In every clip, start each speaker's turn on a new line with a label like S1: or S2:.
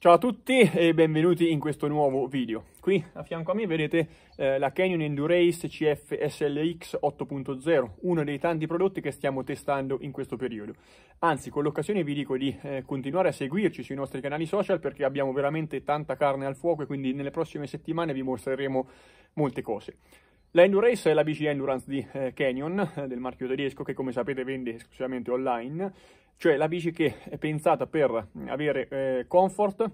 S1: Ciao a tutti e benvenuti in questo nuovo video. Qui a fianco a me vedete eh, la Canyon Endurace CF SLX 8.0, uno dei tanti prodotti che stiamo testando in questo periodo. Anzi, con l'occasione vi dico di eh, continuare a seguirci sui nostri canali social perché abbiamo veramente tanta carne al fuoco e quindi nelle prossime settimane vi mostreremo molte cose. La Endurace è la bici Endurance di eh, Canyon, eh, del marchio tedesco che come sapete vende esclusivamente online cioè la bici che è pensata per mm, avere eh, comfort,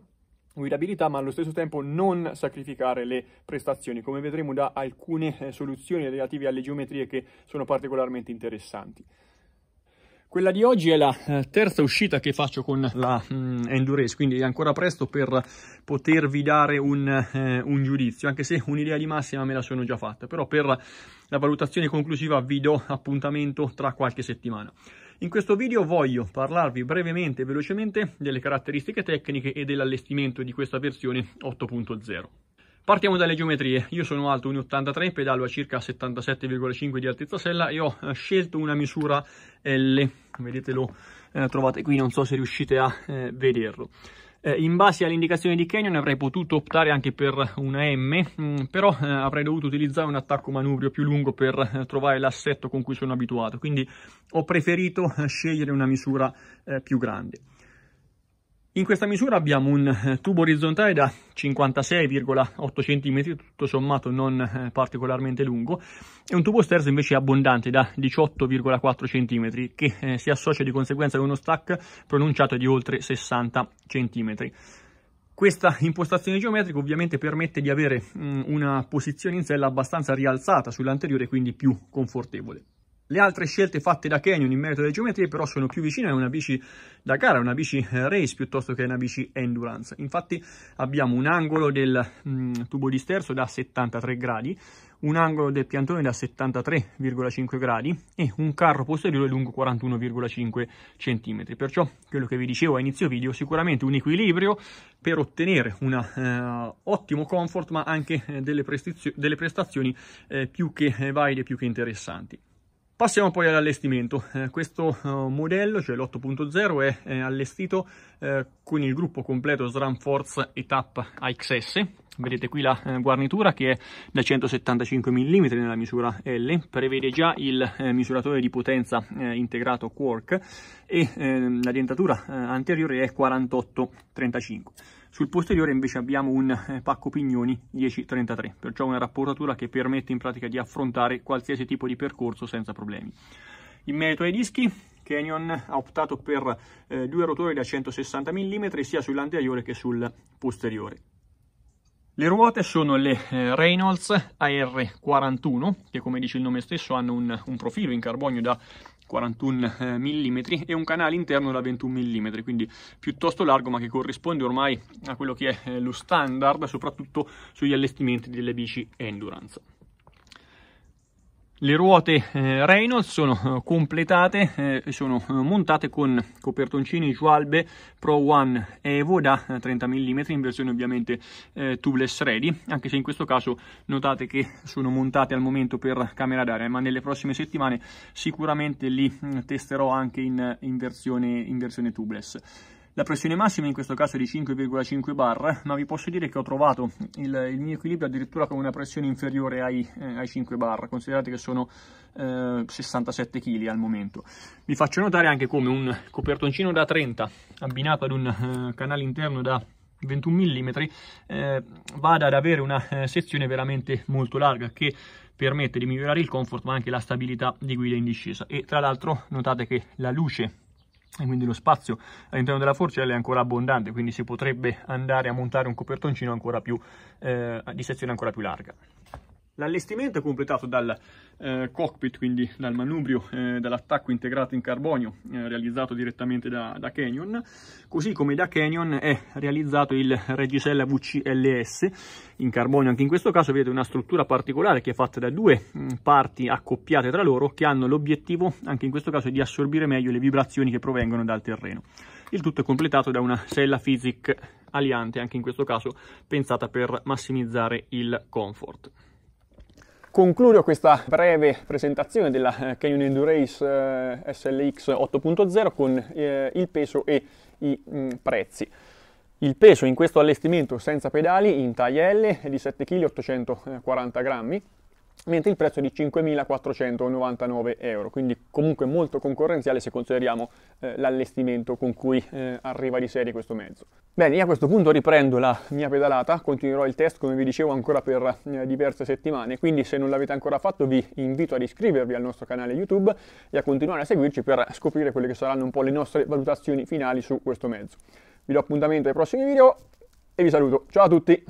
S1: guidabilità ma allo stesso tempo non sacrificare le prestazioni come vedremo da alcune eh, soluzioni relative alle geometrie che sono particolarmente interessanti. Quella di oggi è la eh, terza uscita che faccio con la mm, Endurance, quindi è ancora presto per potervi dare un, eh, un giudizio, anche se un'idea di massima me la sono già fatta, però per la valutazione conclusiva vi do appuntamento tra qualche settimana. In questo video voglio parlarvi brevemente e velocemente delle caratteristiche tecniche e dell'allestimento di questa versione 8.0. Partiamo dalle geometrie, io sono alto 1,83, pedalo a circa 77,5 di altezza sella e ho eh, scelto una misura L, vedetelo, eh, trovate qui, non so se riuscite a eh, vederlo. Eh, in base alle indicazioni di Canyon avrei potuto optare anche per una M, mh, mm, però eh, avrei dovuto utilizzare un attacco manubrio più lungo per eh, trovare l'assetto con cui sono abituato, quindi ho preferito eh, scegliere una misura eh, più grande. In questa misura abbiamo un eh, tubo orizzontale da 56,8 cm, tutto sommato non eh, particolarmente lungo, e un tubo sterzo invece abbondante da 18,4 cm, che eh, si associa di conseguenza ad uno stack pronunciato di oltre 60 cm. Questa impostazione geometrica ovviamente permette di avere mm, una posizione in sella abbastanza rialzata sull'anteriore, quindi più confortevole. Le altre scelte fatte da Canyon in merito alle geometrie però sono più vicine a una bici da gara, una bici eh, race piuttosto che una bici endurance. Infatti abbiamo un angolo del mm, tubo sterzo da 73 gradi, un angolo del piantone da 73,5 gradi e un carro posteriore lungo 41,5 cm. Perciò quello che vi dicevo a inizio video, sicuramente un equilibrio per ottenere un eh, ottimo comfort ma anche eh, delle, delle prestazioni eh, più che eh, valide, più che interessanti. Passiamo poi all'allestimento. Eh, questo eh, modello, cioè l'8.0, è, è eh, allestito eh, con il gruppo completo SRAM Force ETAP AXS. Vedete qui la eh, guarnitura che è da 175 mm nella misura L, prevede già il eh, misuratore di potenza integrato Quark e ehm, la dentatura anteriore è 48-35 sul posteriore invece abbiamo un eh, pacco pignoni 1033, perciò una rapportatura che permette in pratica di affrontare qualsiasi tipo di percorso senza problemi. In merito ai dischi, Canyon ha optato per eh, due rotori da 160 mm sia sull'anteriore che sul posteriore. Le ruote sono le eh, Reynolds AR41 che come dice il nome stesso hanno un, un profilo in carbonio da 41 eh, mm e un canale interno da 21 mm, quindi piuttosto largo ma che corrisponde ormai a quello che è eh, lo standard soprattutto sugli allestimenti delle bici endurance. Le ruote eh, Reynolds sono eh, completate e eh, sono eh, montate con copertoncini Schwalbe Pro One Evo da 30 eh, mm in versione ovviamente eh, tubeless ready, anche se in questo caso notate che sono montate al momento per camera d'aria, ma nelle prossime settimane sicuramente li mm, testerò anche in, in, versione, in versione tubeless. La pressione massima in questo caso è di 5,5 bar, ma vi posso dire che ho trovato il, il mio equilibrio addirittura con una pressione inferiore ai, eh, ai 5 bar, considerate che sono eh, 67 kg al momento. Vi faccio notare anche come un copertoncino da 30 abbinato ad un eh, canale interno da 21 mm eh, vada ad avere una eh, sezione veramente molto larga che permette di migliorare il comfort ma anche la stabilità di guida in discesa e tra l'altro notate che la luce e quindi lo spazio all'interno della forcella è ancora abbondante, quindi si potrebbe andare a montare un copertoncino ancora più, eh, di sezione ancora più larga. L'allestimento è completato dal eh, cockpit, quindi dal manubrio, eh, dall'attacco integrato in carbonio eh, realizzato direttamente da, da, Canyon, così come da Canyon è realizzato il reggisella VCLS in carbonio. Anche in questo caso vedete una struttura particolare che è fatta da due mh, mm, parti accoppiate tra loro che hanno l'obiettivo, anche in questo caso, di assorbire meglio le vibrazioni che provengono dal terreno. Il tutto è completato da una sella Physic aliante, anche in questo caso pensata per massimizzare il comfort concludo questa breve presentazione della eh, Canyon Endurace SLX 8.0 con eh, il peso e i mm, prezzi. Il peso in questo allestimento senza pedali in taglia L è di 7,840 kg mentre il prezzo è di 5.499 euro, quindi comunque molto concorrenziale se consideriamo eh, l'allestimento con cui eh, arriva di serie questo mezzo. Bene, io a questo punto riprendo la mia pedalata, continuerò il test come vi dicevo ancora per eh, diverse settimane, quindi se non l'avete ancora fatto vi invito ad iscrivervi al nostro canale YouTube e a continuare a seguirci per scoprire quelle che saranno un po' le nostre valutazioni finali su questo mezzo. Vi do appuntamento ai prossimi video e vi saluto, ciao a tutti!